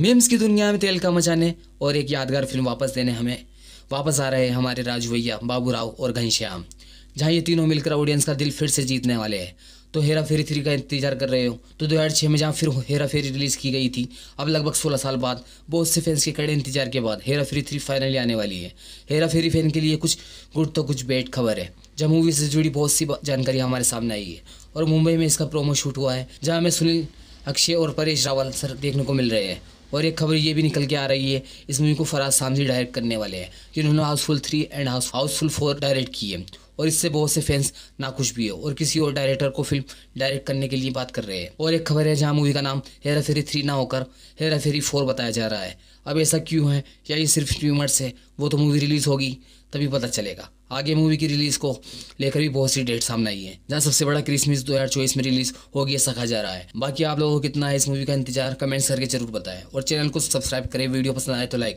memes की दुनिया में तेल का मचाने और एक यादगार फिल्म वापस देने हमें वापस आ रहे हैं हमारे राजू भैया बाबू राव और घनश्याम जहाँ ये तीनों मिलकर ऑडियंस का दिल फिर से जीतने वाले हैं तो हेरा फेरी थ्री का इंतजार कर रहे हो तो दो हज़ार छः में जहाँ फिर हेरा फेरी रिलीज़ की गई थी अब लगभग सोलह साल बाद बहुत से फैंस के कड़े इंतजार के बाद हेरा फेरी थ्री फाइनली आने वाली है हेरा फेरी फैन के लिए कुछ गुड तो कुछ बेड खबर है जब मूवी से जुड़ी बहुत सी जानकारी हमारे सामने आई है और मुंबई में इसका प्रोमो शूट हुआ है जहाँ हमें सुनील अक्षय और परेश रावल सर देखने को मिल रहे हैं और एक खबर ये भी निकल के आ रही है इस मूवी को फराज सामजी डायरेक्ट करने वाले हैं जिन्होंने Housefull three and Housefull four direct की है और इससे बहुत से फैंस नाखुश भी है और किसी और डायरेक्टर को फिल्म डायरेक्ट करने के लिए बात कर रहे हैं और एक खबर है जहाँ मूवी का नाम हेरा फेरी थ्री ना होकर हेरा फेरी फोर बताया जा रहा है अब ऐसा क्यों है या ये सिर्फ ट्यूमर्स है वो तो मूवी रिलीज़ होगी तभी पता चलेगा आगे मूवी की रिलीज़ को लेकर भी बहुत सी डेट सामने आई है जहाँ सबसे बड़ा क्रिसमस दो हज़ार चौबीस में रिलीज़ होगी ऐसा कहा जा रहा है बाकी आप लोगों को कितना है इस मूवी का इंतजार कमेंट्स करके जरूर बताएं और चैनल को सब्सक्राइब करें वीडियो पसंद आए तो लाइक